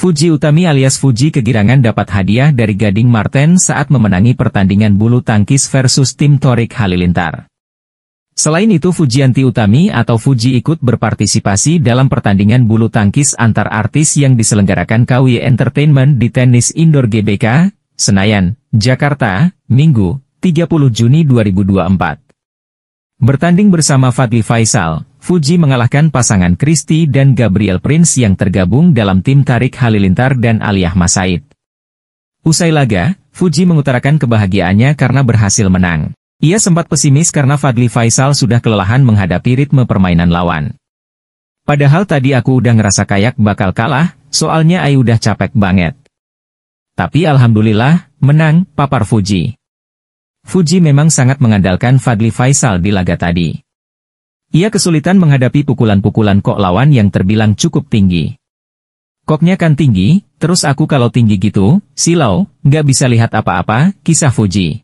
Fuji Utami alias Fuji kegirangan dapat hadiah dari Gading Marten saat memenangi pertandingan bulu tangkis versus tim Torik Halilintar. Selain itu Fujianti Utami atau Fuji ikut berpartisipasi dalam pertandingan bulu tangkis antar artis yang diselenggarakan KWI Entertainment di Tenis Indoor GBK, Senayan, Jakarta, Minggu, 30 Juni 2024. Bertanding bersama Fadli Faisal, Fuji mengalahkan pasangan Kristi dan Gabriel Prince yang tergabung dalam tim Tarik Halilintar dan Aliyah Masaid. Usai laga, Fuji mengutarakan kebahagiaannya karena berhasil menang. Ia sempat pesimis karena Fadli Faisal sudah kelelahan menghadapi ritme permainan lawan. Padahal tadi aku udah ngerasa kayak bakal kalah, soalnya Ayu udah capek banget. Tapi alhamdulillah, menang, papar Fuji. Fuji memang sangat mengandalkan Fadli Faisal di laga tadi. Ia kesulitan menghadapi pukulan-pukulan kok lawan yang terbilang cukup tinggi. Koknya kan tinggi, terus aku kalau tinggi gitu, silau, nggak bisa lihat apa-apa, kisah Fuji.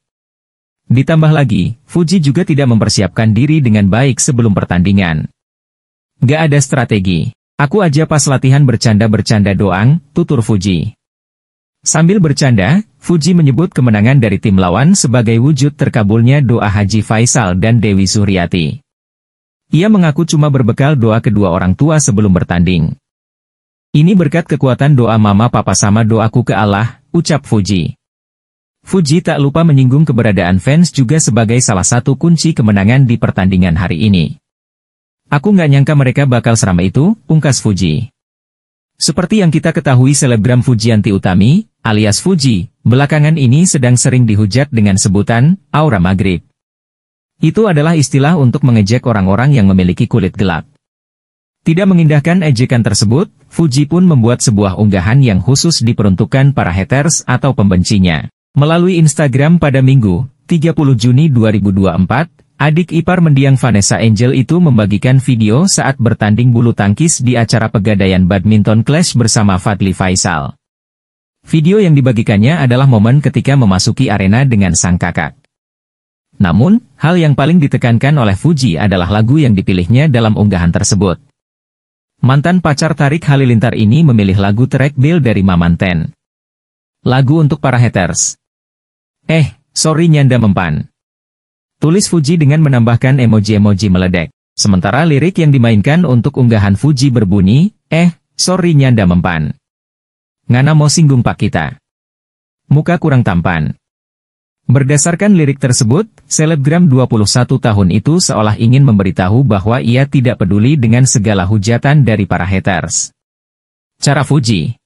Ditambah lagi, Fuji juga tidak mempersiapkan diri dengan baik sebelum pertandingan. Gak ada strategi. Aku aja pas latihan bercanda-bercanda doang, tutur Fuji. Sambil bercanda, Fuji menyebut kemenangan dari tim lawan sebagai wujud terkabulnya doa Haji Faisal dan Dewi Suryati. Ia mengaku cuma berbekal doa kedua orang tua sebelum bertanding. Ini berkat kekuatan doa mama papa sama doaku ke Allah, ucap Fuji. Fuji tak lupa menyinggung keberadaan fans juga sebagai salah satu kunci kemenangan di pertandingan hari ini. Aku nggak nyangka mereka bakal seramai itu, pungkas Fuji. Seperti yang kita ketahui selebgram Fujianti Utami, alias Fuji, belakangan ini sedang sering dihujat dengan sebutan, aura maghrib. Itu adalah istilah untuk mengejek orang-orang yang memiliki kulit gelap. Tidak mengindahkan ejekan tersebut, Fuji pun membuat sebuah unggahan yang khusus diperuntukkan para haters atau pembencinya. Melalui Instagram pada Minggu, 30 Juni 2024, Adik ipar mendiang Vanessa Angel itu membagikan video saat bertanding bulu tangkis di acara pegadaian badminton clash bersama Fadli Faisal. Video yang dibagikannya adalah momen ketika memasuki arena dengan sang kakak. Namun, hal yang paling ditekankan oleh Fuji adalah lagu yang dipilihnya dalam unggahan tersebut. Mantan pacar Tarik Halilintar ini memilih lagu track Bill dari Ten. Lagu untuk para haters. Eh, sorry nyanda mempan. Tulis Fuji dengan menambahkan emoji-emoji meledek. Sementara lirik yang dimainkan untuk unggahan Fuji berbunyi, eh, sorry nyanda mempan. Ngana mau singgung pak kita. Muka kurang tampan. Berdasarkan lirik tersebut, selebgram 21 tahun itu seolah ingin memberitahu bahwa ia tidak peduli dengan segala hujatan dari para haters. Cara Fuji